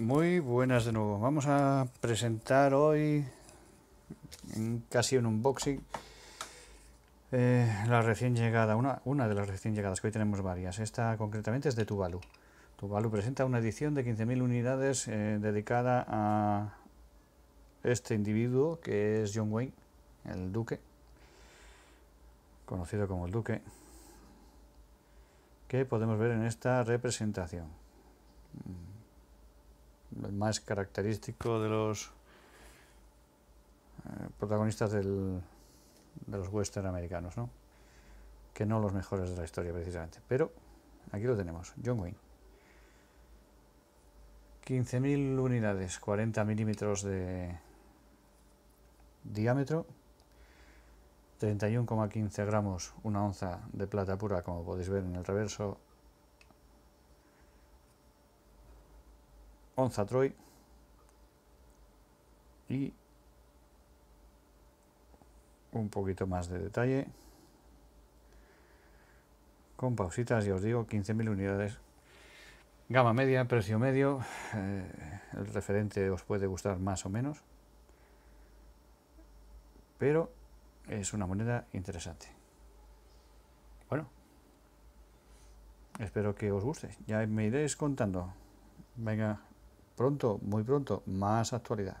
Muy buenas de nuevo. Vamos a presentar hoy, en casi un unboxing, eh, la recién llegada, una, una de las recién llegadas, que hoy tenemos varias. Esta concretamente es de Tuvalu. Tuvalu presenta una edición de 15.000 unidades eh, dedicada a este individuo que es John Wayne, el duque, conocido como el duque, que podemos ver en esta representación el más característico de los eh, protagonistas del, de los western americanos, que no los mejores de la historia precisamente. Pero aquí lo tenemos, John Wayne. 15.000 unidades, 40 milímetros de diámetro, 31,15 gramos, una onza de plata pura, como podéis ver en el reverso, Onza Troy y un poquito más de detalle con pausitas, ya os digo, 15.000 unidades gama media, precio medio eh, el referente os puede gustar más o menos pero es una moneda interesante bueno espero que os guste, ya me iréis contando venga pronto, muy pronto, más actualidad.